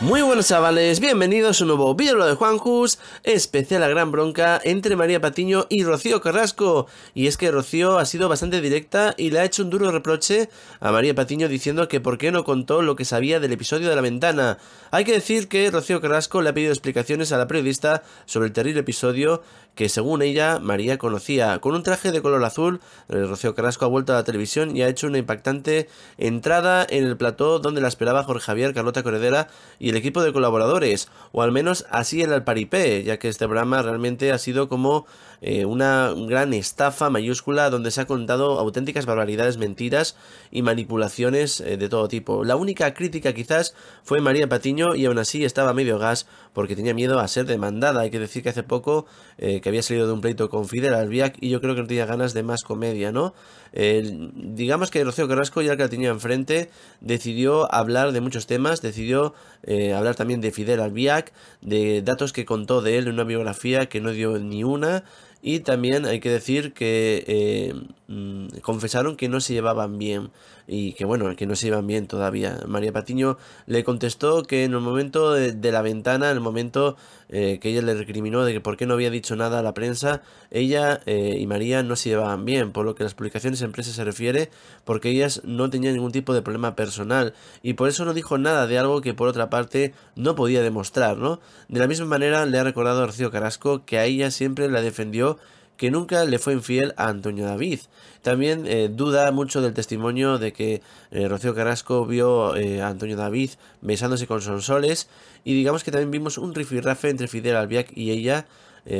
Muy buenos chavales, bienvenidos a un nuevo vídeo de Juanjus, especial a gran bronca entre María Patiño y Rocío Carrasco. Y es que Rocío ha sido bastante directa y le ha hecho un duro reproche a María Patiño diciendo que por qué no contó lo que sabía del episodio de la ventana. Hay que decir que Rocío Carrasco le ha pedido explicaciones a la periodista sobre el terrible episodio que según ella María conocía. Con un traje de color azul, eh, Rocío Carrasco ha vuelto a la televisión y ha hecho una impactante entrada en el plató donde la esperaba Jorge Javier, Carlota Corredera y el equipo de colaboradores, o al menos así era el paripé, ya que este programa realmente ha sido como eh, una gran estafa mayúscula donde se ha contado auténticas barbaridades, mentiras y manipulaciones eh, de todo tipo. La única crítica quizás fue María Patiño y aún así estaba medio gas porque tenía miedo a ser demandada. Hay que decir que hace poco eh, que había salido de un pleito con Fidel Albiac y yo creo que no tenía ganas de más comedia, ¿no? digamos que Rocío Carrasco, ya que la tenía enfrente, decidió hablar de muchos temas, decidió eh, hablar también de Fidel Albiac, de datos que contó de él en una biografía que no dio ni una, y también hay que decir que eh, mm, confesaron que no se llevaban bien y que bueno, que no se llevan bien todavía. María Patiño le contestó que en el momento de, la ventana, en el momento eh, que ella le recriminó de que por qué no había dicho nada a la prensa, ella eh, y María no se llevaban bien, por lo que las publicaciones en prensa se refiere, porque ellas no tenían ningún tipo de problema personal y por eso no dijo nada de algo que por otra parte no podía demostrar, ¿no? De la misma manera le ha recordado a Rocío Carrasco que a ella siempre la defendió que nunca le fue infiel a Antonio David. También eh, duda mucho del testimonio de que eh, Rocío Carrasco vio eh, a Antonio David besándose con Sonsoles y digamos que también vimos un rifirrafe entre Fidel Albiac y ella,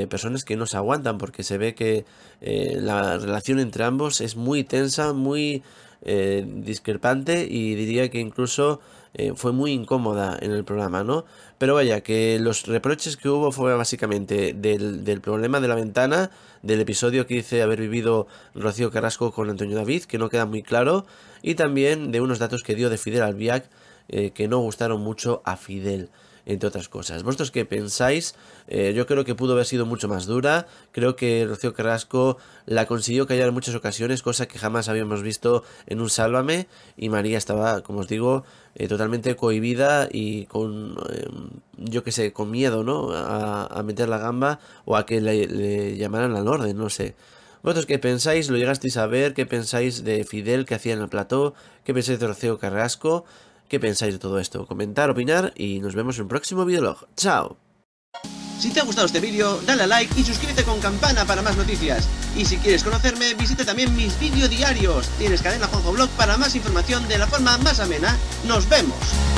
personas que no se aguantan porque se ve que la relación entre ambos es muy tensa, muy eh, discrepante y diría que incluso eh, fue muy incómoda en el programa, ¿no? Pero vaya, que los reproches que hubo fue básicamente del, problema de la ventana, del episodio que hice haber vivido Rocío Carrasco con Antonio David, que no queda muy claro, y también de unos datos que dio de Fidel Albiac eh, que no gustaron mucho a Fidel entre otras cosas. ¿Vosotros qué pensáis? Eh, yo creo que pudo haber sido mucho más dura. Creo que Rocío Carrasco la consiguió callar en muchas ocasiones, cosa que jamás habíamos visto en un Sálvame. Y María estaba, como os digo, eh, totalmente cohibida y con, em, yo qué sé, con miedo, ¿no? A, meter la gamba o a que le, llamaran al orden, no sé. ¿Vosotros qué pensáis? ¿Lo llegasteis a ver? ¿Qué pensáis de Fidel que hacía en el plató? ¿Qué pensáis de Rocío Carrasco? qué pensáis de todo esto. Comentar, opinar y nos vemos en un próximo videolog. ¡Chao! Si te ha gustado este vídeo, dale a like y suscríbete con campana para más noticias. Y si quieres conocerme, visita también mis vídeos diarios. Tienes cadena Juanjo Blog para más información de la forma más amena. ¡Nos vemos!